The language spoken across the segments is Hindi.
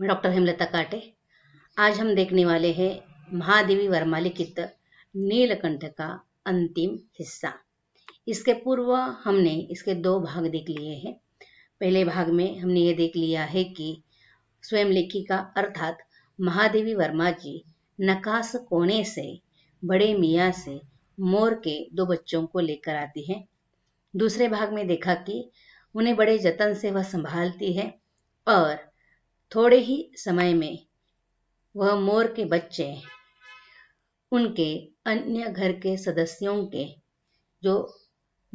डॉक्टर हेमलता काटे आज हम देखने वाले हैं महादेवी वर्मा लिखित नीलकंठ का अंतिम हिस्सा इसके पूर्व हमने इसके दो भाग देख लिए हैं पहले भाग में हमने ये देख लिया है कि स्वयं लेखिका अर्थात महादेवी वर्मा जी नकास कोने से बड़े मियाँ से मोर के दो बच्चों को लेकर आती हैं दूसरे भाग में देखा कि उन्हें बड़े जतन से वह संभालती है और थोड़े ही समय में वह मोर के बच्चे उनके अन्य घर के सदस्यों के जो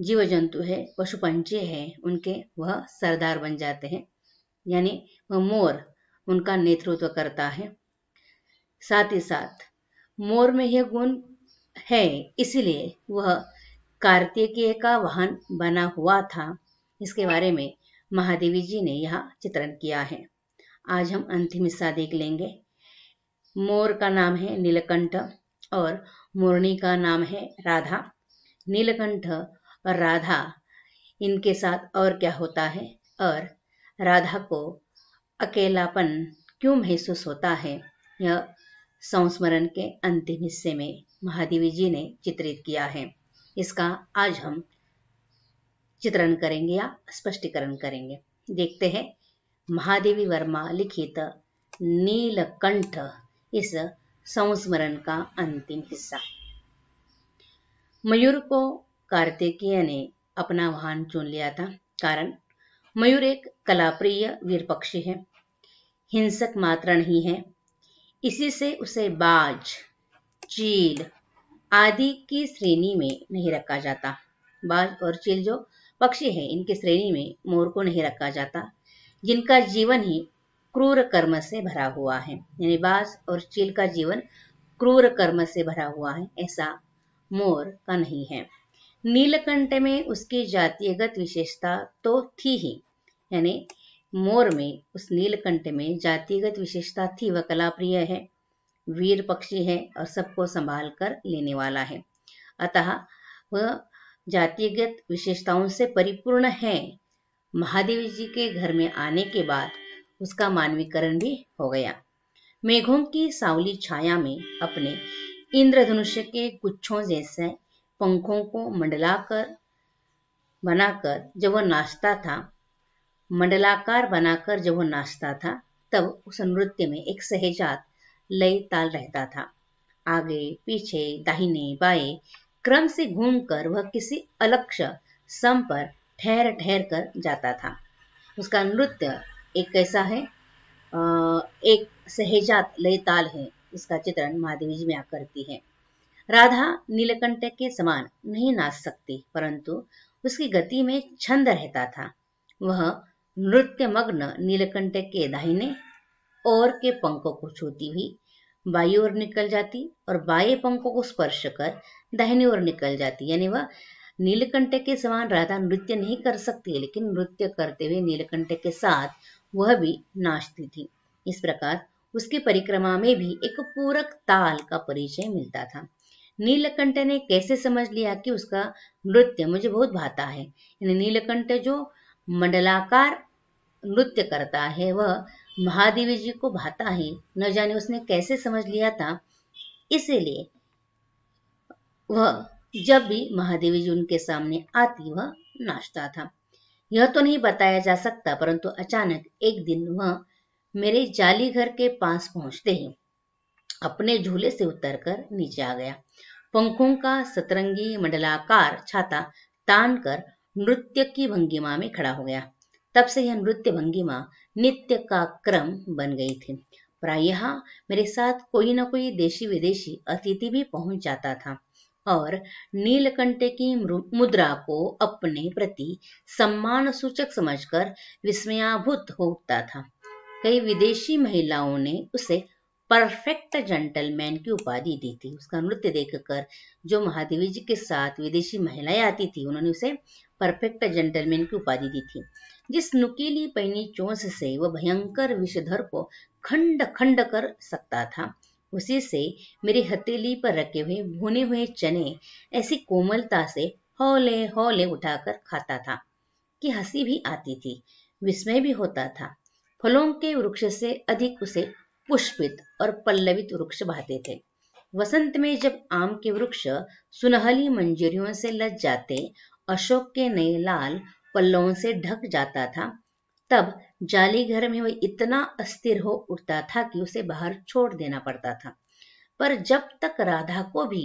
जीव जंतु है पशु पंछी है उनके वह सरदार बन जाते हैं यानी वह मोर उनका नेतृत्व करता है साथ ही साथ मोर में यह गुण है इसलिए वह कार्तिकीय का वाहन बना हुआ था इसके बारे में महादेवी जी ने यह चित्रण किया है आज हम अंतिम हिस्सा देख लेंगे मोर का नाम है नीलकंठ और मोरनी का नाम है राधा नीलकंठ और राधा इनके साथ और क्या होता है और राधा को अकेलापन क्यों महसूस होता है यह संस्मरण के अंतिम हिस्से में महादेवी जी ने चित्रित किया है इसका आज हम चित्रण करेंगे या स्पष्टीकरण करेंगे देखते हैं महादेवी वर्मा लिखित नीलकंठ इस संस्मरण का अंतिम हिस्सा मयूर को कार्तिकीय ने अपना वाहन चुन लिया था कारण मयूर एक कलाप्रिय वीर पक्षी है हिंसक मात्रा नहीं है इसी से उसे बाज चील आदि की श्रेणी में नहीं रखा जाता बाज और चील जो पक्षी है इनकी श्रेणी में मोर को नहीं रखा जाता जिनका जीवन ही क्रूर कर्म से भरा हुआ है यानी बास और चील का जीवन क्रूर कर्म से भरा हुआ है ऐसा मोर का नहीं है नीलकंठ में उसकी जातीयगत विशेषता तो थी ही यानी मोर में उस नीलकंठ में जातिगत विशेषता थी वह कला प्रिय है वीर पक्षी है और सबको संभाल कर लेने वाला है अतः वह जातिगत विशेषताओं से परिपूर्ण है महादेव जी के घर में आने के बाद उसका मानवीकरण भी हो गया मेघों की सावली छाया में अपने इंद्रधनुष के गुच्छों जैसे पंखों को मंडलाकर बनाकर जब वह नाचता था मंडलाकार बनाकर जब वह नाचता था तब उस नृत्य में एक सहजात लय ताल रहता था आगे पीछे दाहिने बाएं क्रम से घूमकर वह किसी अलक्ष्य सम पर ठहर ठहर कर जाता था उसका नृत्य एक कैसा है एक सहेजात लय ताल है इसका चित्रण महादेवी जी में करती है राधा नीलकंठ के समान नहीं नाच सकती परंतु उसकी गति में छंद रहता था वह नृत्य मग्न नीलकंठ के दाहिने और के पंखों को छूती हुई बाई ओर निकल जाती और बाएं पंखों को स्पर्श कर दाहिनी ओर निकल जाती यानी वह नीलकंठ के समान राधा नृत्य नहीं कर सकती लेकिन नृत्य करते हुए नीलकंठ के साथ वह भी नाचती थी इस प्रकार उसकी परिक्रमा में भी एक पूरक ताल का परिचय मिलता था नीलकंठ ने कैसे समझ लिया कि उसका नृत्य मुझे बहुत भाता है नीलकंठ जो मंडलाकार नृत्य करता है वह महादेवी जी को भाता है न जाने उसने कैसे समझ लिया था इसीलिए वह जब भी महादेवी जी उनके सामने आती वह नाचता था यह तो नहीं बताया जा सकता परंतु अचानक एक दिन वह मेरे जाली घर के पास पहुंचते ही अपने झूले से उतरकर नीचे आ गया पंखों का सतरंगी मंडलाकार छाता तान कर नृत्य की भंगिमा में खड़ा हो गया तब से यह नृत्य भंगिमा नित्य का क्रम बन गई थी प्रायः मेरे साथ कोई ना कोई देशी विदेशी अतिथि भी पहुंच जाता था और नीलकंठ की मुद्रा को अपने प्रति सम्मान सूचक समझकर विस्मयाभूत होता था कई विदेशी महिलाओं ने उसे परफेक्ट जेंटलमैन की उपाधि दी थी उसका नृत्य देखकर जो महादेवी जी के साथ विदेशी महिलाएं आती थी उन्होंने उसे परफेक्ट जेंटलमैन की उपाधि दी थी जिस नुकीली पैनी चोंच से वह भयंकर विषधर को खंड खंड कर सकता था उसी से मेरी हथेली पर रखे हुए भुने हुए चने ऐसी कोमलता से हौले हौले उठाकर खाता था कि हंसी भी आती थी विस्मय भी होता था फलों के वृक्ष से अधिक उसे पुष्पित और पल्लवित वृक्ष बहते थे वसंत में जब आम के वृक्ष सुनहली मंजरियों से लज जाते अशोक के नए लाल पल्लों से ढक जाता था तब जाली घर में वह इतना अस्थिर हो उठता था कि उसे बाहर छोड़ देना पड़ता था पर जब तक राधा को भी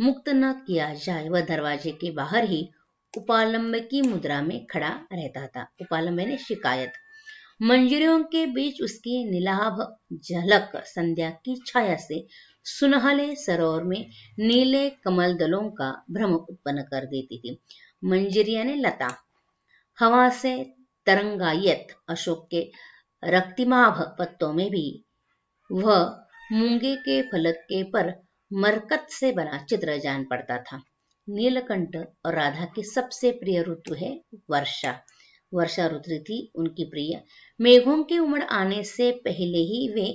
मुक्त न किया जाए वह दरवाजे के बाहर ही उपालम्ब की मुद्रा में खड़ा रहता था उपालम्ब ने शिकायत मंजरियों के बीच उसकी नीलाभ झलक संध्या की छाया से सुनहले सरोवर में नीले कमल दलों का भ्रम उत्पन्न कर देती थी मंजरिया ने लता हवा से तरंगायत अशोक के रक्तिमाभ पत्तों में भी वह मूंगे के फलक के पर मरकत से बना चित्र जान पड़ता था नीलकंठ और राधा की सबसे प्रिय ऋतु है वर्षा वर्षा ऋतु थी उनकी प्रिय मेघों के उमड़ आने से पहले ही वे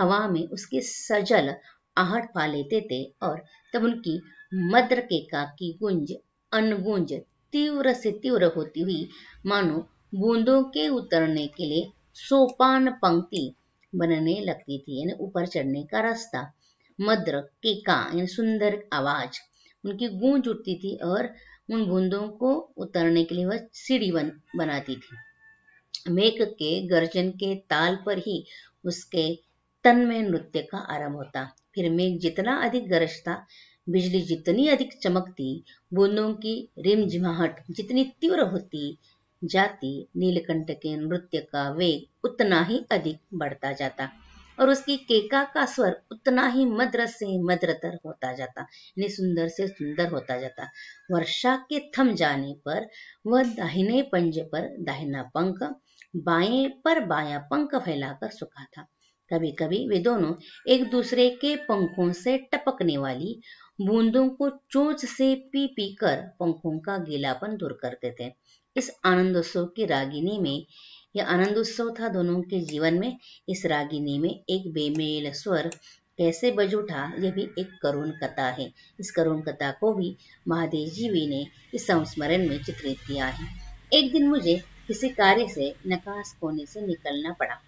हवा में उसकी सजल आहट पा लेते थे और तब उनकी मद्र के का की गुंज अनगुंज तीव्र से तीव्र होती हुई मानो बूंदों के उतरने के लिए सोपान पंक्ति बनने लगती थी यानी ऊपर चढ़ने का रास्ता मद्र केका यानी सुंदर आवाज उनकी गूंज उठती थी और उन बूंदों को उतरने के लिए वह सीढ़ी बन, बनाती थी मेघ के गर्जन के ताल पर ही उसके तन में नृत्य का आरंभ होता फिर मेघ जितना अधिक गरजता बिजली जितनी अधिक चमकती बूंदों की रिमझिमाहट जितनी तीव्र होती जाति नीलकंठ के नृत्य का वेग उतना ही अधिक बढ़ता जाता और उसकी केका का स्वर उतना ही मद्र से मद्रतर होता जाता यानी सुंदर से सुंदर होता जाता वर्षा के थम जाने पर वह दाहिने पंजे पर दाहिना पंख बाएं पर बाया पंख फैलाकर सुखा था कभी कभी वे दोनों एक दूसरे के पंखों से टपकने वाली बूंदों को चोच से पी पी कर पंखों का गीलापन दूर करते थे इस आनंदोत्सव की रागिनी में यह आनंद उत्सव था दोनों के जीवन में इस रागिनी में एक बेमेल स्वर कैसे बज उठा यह भी एक करुण कथा है इस करुण कथा को भी महादेव जी ने इस संस्मरण में चित्रित किया है एक दिन मुझे किसी कार्य से नकाश कोने से निकलना पड़ा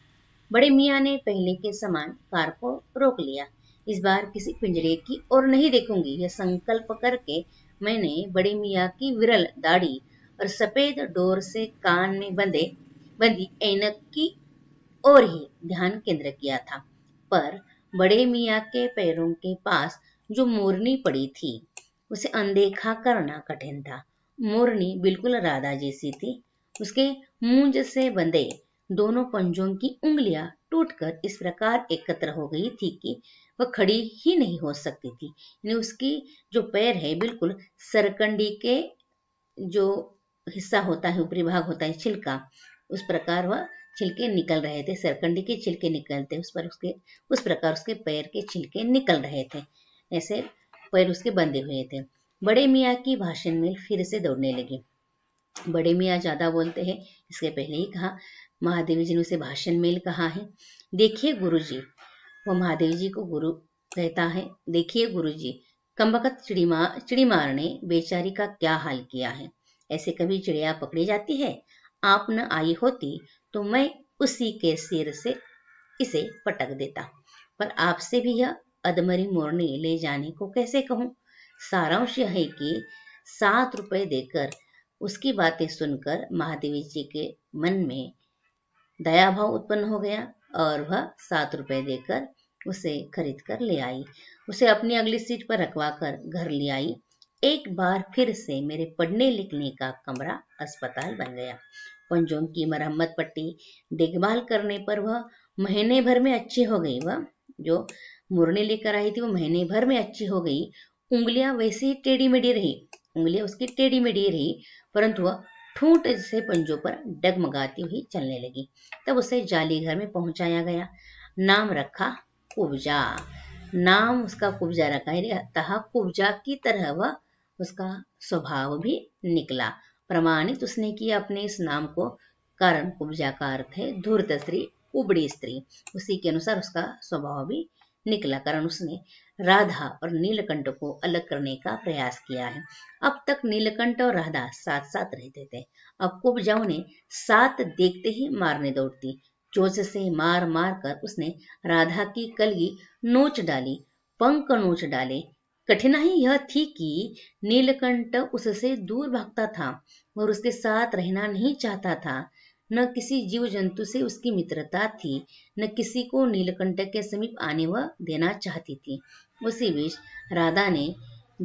बड़े मियाँ ने पहले के समान कार को रोक लिया इस बार किसी पिंजरे की ओर नहीं देखूंगी यह संकल्प करके मैंने बड़े मियाँ की विरल दाढ़ी और सफेद डोर से कान में बंधे बंधी ऐनक की ओर ही ध्यान केंद्र किया था पर बड़े मियाँ के पैरों के पास जो मोरनी पड़ी थी उसे अनदेखा करना कठिन था मोरनी बिल्कुल राधा जैसी थी उसके मूंज से बंधे दोनों पंजों की उंगलियां टूटकर इस प्रकार एकत्र हो गई थी कि वह खड़ी ही नहीं हो सकती थी उसकी जो पैर है बिल्कुल सरकंडी के जो हिस्सा होता है ऊपरी भाग होता है छिलका उस प्रकार वह छिलके निकल रहे थे सरकंडी के छिलके निकलते उस पर उसके उस प्रकार उसके पैर के छिलके निकल रहे थे ऐसे पैर उसके बंधे हुए थे बड़े मियाँ की भाषण में फिर से दौड़ने लगे बड़े मियाँ ज्यादा बोलते हैं इसके पहले ही कहा महादेव जी ने उसे भाषण मेल कहा है देखिए गुरु जी वह महादेव जी को गुरु कहता है देखिए गुरु जी कम्बकत चिड़ीमा चिड़ी मार ने बेचारी का क्या हाल किया है ऐसे कभी चिड़िया पकड़ी जाती है आप न आई होती तो मैं उसी के सिर से इसे पटक देता पर आपसे भी यह अदमरी मोरनी ले जाने को कैसे कहूं सारांश यह है कि सात रुपए देकर उसकी बातें सुनकर महादेवी जी के मन में दया भाव उत्पन्न हो गया और वह सात रुपए देकर उसे खरीद कर ले आई उसे अपनी अगली सीट पर रखवा कर घर ले आई एक बार फिर से मेरे पढ़ने लिखने का कमरा अस्पताल बन गया पंजों की मरम्मत पट्टी देखभाल करने पर वह महीने भर में अच्छी हो गई वह जो मुरने लेकर आई थी वो महीने भर में अच्छी हो गई उंगलियां वैसे ही टेढ़ी मेढ़ी रही उंगलियां उसकी टेढ़ी मेढ़ी रही परंतु वह ठूंठ से पंजों पर डगमगाती हुई चलने लगी तब उसे जाली घर में पहुंचाया गया नाम रखा कुब्जा नाम उसका कुब्जा रखा है कुब्जा की तरह वह उसका स्वभाव भी निकला प्रमाणित उसने किया अपने इस नाम को कारण कुब्जा का अर्थ है धूर्त स्त्री उबड़ी स्त्री उसी के अनुसार उसका स्वभाव भी निकला कारण उसने राधा और नीलकंठ को अलग करने का प्रयास किया है अब तक नीलकंठ और राधा साथ साथ रहते थे अब कुबजाऊ ने साथ देखते ही मारने दौड़ती चोच से मार मार कर उसने राधा की कलगी नोच डाली पंख नोच डाले कठिनाई यह थी कि नीलकंठ उससे दूर भागता था और उसके साथ रहना नहीं चाहता था न किसी जीव जंतु से उसकी मित्रता थी न किसी को नीलकंठ के समीप आने व देना चाहती थी उसी बीच राधा ने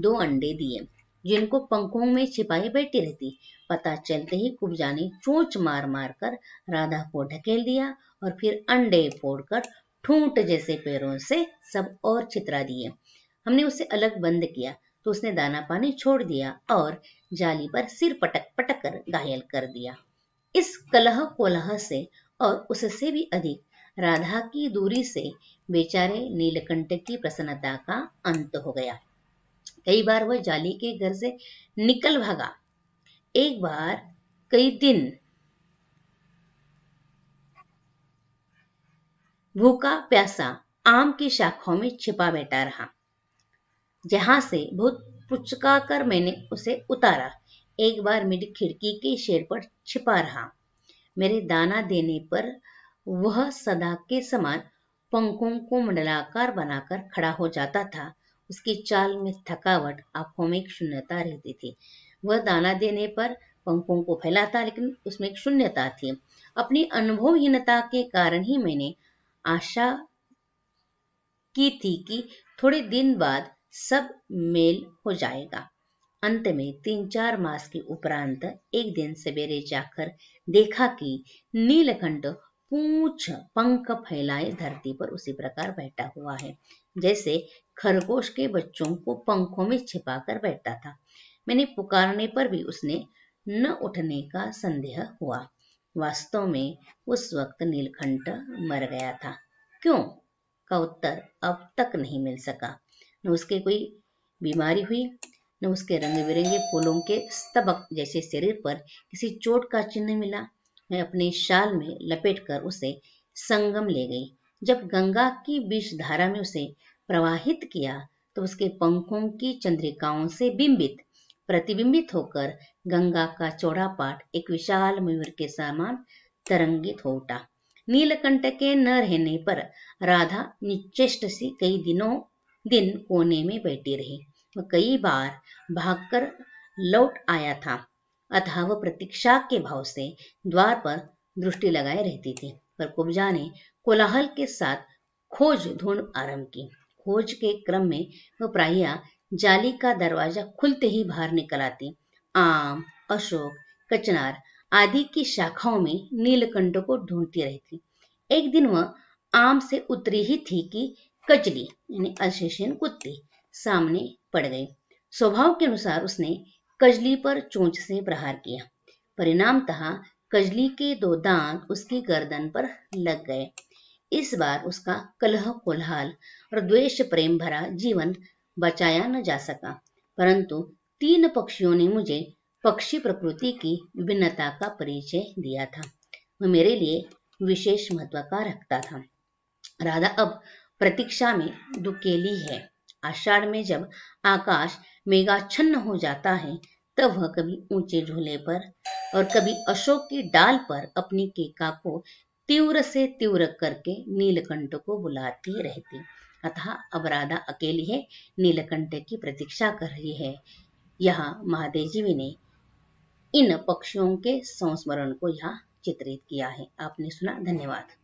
दो अंडे दिए जिनको पंखों में छिपाई बैठी रहती पता चलते ही कुब्जा ने चोंच मार मार कर राधा को ढकेल दिया और फिर अंडे फोड़कर ठूंठ जैसे पैरों से सब और छितरा दिए हमने उसे अलग बंद किया तो उसने दाना पानी छोड़ दिया और जाली पर सिर पटक पटक कर घायल कर दिया इस कलह कोलह से और उससे भी अधिक राधा की दूरी से बेचारे नीलकंठ की प्रसन्नता का अंत हो गया कई बार वह जाली के घर से निकल भागा एक बार कई दिन भूखा प्यासा आम की शाखाओं में छिपा बैठा रहा जहां से बहुत पुचका कर मैंने उसे उतारा एक बार मेरी खिड़की के शेर पर छिपा रहा मेरे दाना देने पर वह सदा के समान पंखों को मंडलाकार बनाकर खड़ा हो जाता था उसकी चाल में थकावट आंखों में एक शून्यता रहती थी वह दाना देने पर पंखों को फैलाता लेकिन उसमें एक शून्यता थी अपनी अनुभवहीनता के कारण ही मैंने आशा की थी कि थोड़े दिन बाद सब मेल हो जाएगा अंत में तीन चार मास के उपरांत एक दिन सवेरे जाकर देखा कि नीलकंठ पूछ पंख फैलाए धरती पर उसी प्रकार बैठा हुआ है जैसे खरगोश के बच्चों को पंखों में छिपाकर बैठता था मैंने पुकारने पर भी उसने न उठने का संदेह हुआ वास्तव में उस वक्त नीलकंठ मर गया था क्यों का उत्तर अब तक नहीं मिल सका न उसके कोई बीमारी हुई न उसके रंग बिरंगे फूलों के स्तबक जैसे शरीर पर किसी चोट का चिन्ह मिला मैं अपने शाल में कर उसे संगम ले गई जब गंगा की बीच धारा में उसे प्रवाहित किया तो उसके पंखों की चंद्रिकाओं से बिंबित प्रतिबिंबित होकर गंगा का चौड़ा पाठ एक विशाल मयूर के समान तरंगित हो उठा नीलकंठ के न रहने पर राधा निचेष्ट सी कई दिनों दिन कोने में बैठी रही वह कई बार भागकर लौट आया था अतः वह प्रतीक्षा के भाव से द्वार पर दृष्टि लगाए रहती थी पर कुब्जा ने कोलाहल के साथ खोज ढूंढ आरंभ की खोज के क्रम में वह प्राहिया जाली का दरवाजा खुलते ही बाहर निकल आती आम अशोक कचनार आदि की शाखाओं में नीलकंठ को ढूंढती रहती एक दिन वह आम से उतरी ही थी कि कचली यानी अल्सेशियन कुत्ती सामने पड़ गई स्वभाव के अनुसार उसने कजली पर चोंच से प्रहार किया परिणामतः कजली के दो दांत उसकी गर्दन पर लग गए इस बार उसका कलह कोलहाल और द्वेष प्रेम भरा जीवन बचाया न जा सका परंतु तीन पक्षियों ने मुझे पक्षी प्रकृति की विभिन्नता का परिचय दिया था वह मेरे लिए विशेष महत्व का रखता था राधा अब प्रतीक्षा में दुकेली है आषाढ़ में जब आकाश मेघाच्छन्न हो जाता है तब वह कभी ऊंचे झूले पर और कभी अशोक की डाल पर अपनी केका को तीव्र से तीव्र करके नीलकंठ को बुलाती रहती अतः अब राधा अकेली है नीलकंठ की प्रतीक्षा कर रही है यहाँ महादेव जी ने इन पक्षियों के संस्मरण को यह चित्रित किया है आपने सुना धन्यवाद